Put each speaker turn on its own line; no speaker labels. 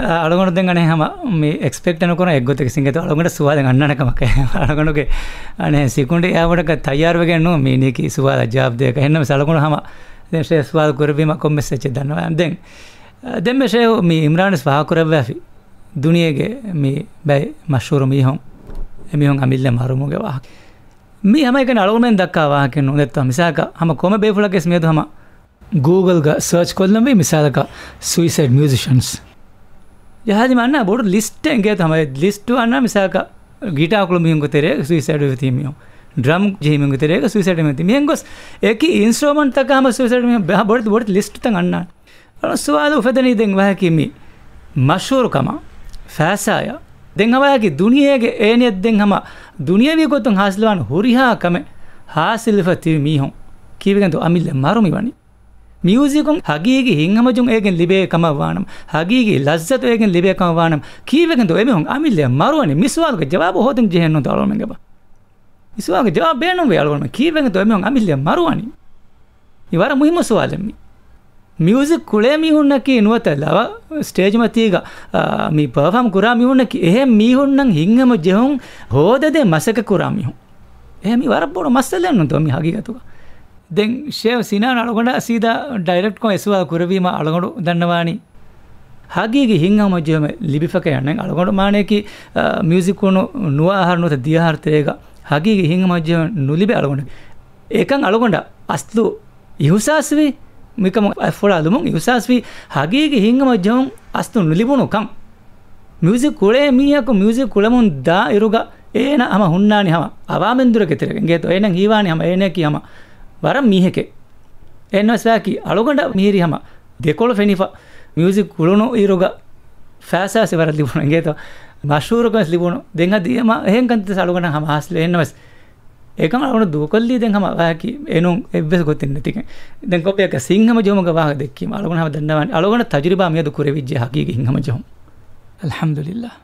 අලගොඩ දෙගන හම එක්ස්පෙක්ටනකොන එක්ගොතක සිංහත අලගට ස්වාද ගන්නනකමක අලගොඩුගේ අනේ සිකුන්ට ඒවට තයාරවගෙන්නු මේනක ස්වාද ජාබ්දයක එන්නම සලකුණ හම දේශය ස්වාද කරබීම කොම්ම සච්ච දන්නවා ඇදෙන් දෙම ශය මේ ඉම්රාණ ස්වාහකරව්‍යැි දුනියගේ මේ බැයි මශ්ෂූරු මීහොන් එමිහොන් අමිල්ල මරුමුගේ වාහ මේ හමයික අලුමෙන් දක්කාවාහකෙන් නොදැත්වා මිසාක හම කොම බේපුලක් ස්මියතු හම Google සර්ච් කොල්ලම්වේ මිසාලක සුයිසයිඩ් මියසිෂන්ස් යහදිමන්න බොඩු ලිස්ට්ගේ තමයි ලිස්ට් වන්න මිසාක ගිටාකුළු මියුග තෙරේ සුවිසඩ විතිමියෝ ්‍රම් ජීමග තෙරේ සුවිසට මති මියන් ගොස් එක ඉන්ස්්‍රෝමන්තකම සුවිසටම බොඩ බොඩ ලිස්ට ගන්න ස්වාද උපදනීදෙන් වහකිමි මශූරුකම ෆෑසාය දෙංහවයකි දුනියගේ ඒනියත් දෙෙන් හම දුනියවීකොතුන් හසලවන් හුරිහාකම හාසිල්ලිපතිව මීහොන් කීවිගතු අමිල්ල මරුමි වනි ಮ್ಯೂಸಿಕುಂ ಹಗೀಗಿ ಹಿಂಗಮಜುಂ ಏಗೆನ್ ಲಿಬೇ ಕಮವಾಣಂ ಹಗೀಗಿ ಲಜ್ಜತು ಏಗೆನ್ ಲಿಬೇ ಕಮವಾಣಂ ಕೀವೆಗೆಂದು ಎಮಿ ಹೊಂ ಅಮಿಲ್ಲೆ ಮರುವನಿ ಮಿಸ್ವಾಲ್ಗೆ ಜವಾಬ ಹೋದಂ ಜೆಹೆನ್ನು ದಾಳೋಮೆಂಗೆ ಬಾ ಮಿಸ್ವಾಲ್ಗೆ ಜವಾಬ ಬೇಣಂ ವೇಳೋಣ ಕೀವೆಗೆಂದು ಎಮಿ ಹೊಂ ಅಮಿಲ್ಲೆ ಮರುವನಿ ಇವರ ಮುಹಿಮ ಸುವಾಲೆಮ್ಮಿ ಮ್ಯೂಸಿಕ್ ಕುಳೆ ಮಿಹುಣ್ಣಕ್ಕಿ ನುವತಲ್ಲವ ಸ್ಟೇಜ್ ಮತ್ತೀಗ ಮೀ ಪರ್ಫಾಮ್ ಕುರಾ ಮಿಹುಣ್ಣಕ್ಕಿ ಎಹೆ ಮೀಹುಣ್ಣಂಗೆ ಹಿಂಗಮ ಜೆಹುಂ ಹೋದದೆ ಮಸಕ ಕುರಾ ಮಿಹುಂ ಎಹೆ ಮೀ ವರಬೋಡು ಮಸ್ಸಲ್ಲೆನ್ನು ತೋಮಿ ಹಗೀಗತುಗ දැන් ෂේ සිනාන අලගොඩ සීදා ඩයිරෙක්ට් කො එසුවා කුරවීම අලගොඩු දන්නවානි ಹಾಗೀಗೆ ಹಿಂಗ ಮಜ್ಜೊಮೆ ಲಿಬಿಫಕ ಎಣ್ಣೆಗೆ ಅಳಗೊಂಡು ಮಾಣೇಕಿ ಮ್ಯೂಸಿಕ್ಕೂನು ನುವ ಆಹಾರನುತ ದಿಯಾಹಾರ್ತೇಗ ಹಾಗೀಗೆ ಹಿಂಗ ಮಜ್ಜೊಮೆ ನುಲಿಬೆ ಅಳಗೊಂಡು ಏಕಂ ಅಳಗೊಂಡ ಅಸ್ಲು ಇಹುಸಾಸ್ವಿ ಮಿಕಮ ಎಫೋಳ ಅಲುಮು ಇಹುಸಾಸ್ವಿ ಹಾಗೀಗೆ ಹಿಂಗ ಮಜ್ಜೊಮ್ ಅಸ್ಲು ನುಲಿಬುಣು ಕಂ ಮ್ಯೂಸಿಕ್ ಕುಳೆ ಮೀಯಕು ಮ್ಯೂಸಿಕ್ ಕುಳಮುನ್ ದಾ ಇರುಗ ಏನ ಹಮ ಹುಣ್ಣಾನಿ ಹಮ ಅವಾಮೆಂದುರ ಕೆತಿರಗೆ ಗೇತು ಏನಂಗೆ ಈವಾನಿ ಹಮ ಏನೇಕಿ ಹಮ ವರ ಮೀಹೆಕೆ ಎನ್ನ ಸ್ವಾಕಿ ಅಳುಗಂಡ ಮೀರಿ ಹಮ ದೆಕೊಳ ಫೆನಿಫ ಮ್ಯೂಸಿಕ್ ಕುಳುನು ಇರೋಗ ಫ್ಯಾಸಾಸಿ ವರ ಲಿಬೋಣ ಗೇತ ಮಶೂರುಗ ಲಿಬೋಣ ದೆಂಗ ದಿಯಮ ಹೆಂಗ ಕಂತ ಅಳುಗಂಡ ಹಮ ಹಾಸ್ಲೆ ಎನ್ನವಸ್ ඒකම අරුණ දුවකල්ලී දැන් හම වාකි එනුම් එබ්බෙස ගොතින් නැතිකෙන් දැන් කොපි එක සිංහම ජොමක වාහ දෙක්කීම අලගුණ හම දන්නවන්නේ අලගුණ තජරිබා මියදු කුරෙවිජ්ජ හකීගේ හිංහම ජොම් අල්හම්දුලිල්ලාහ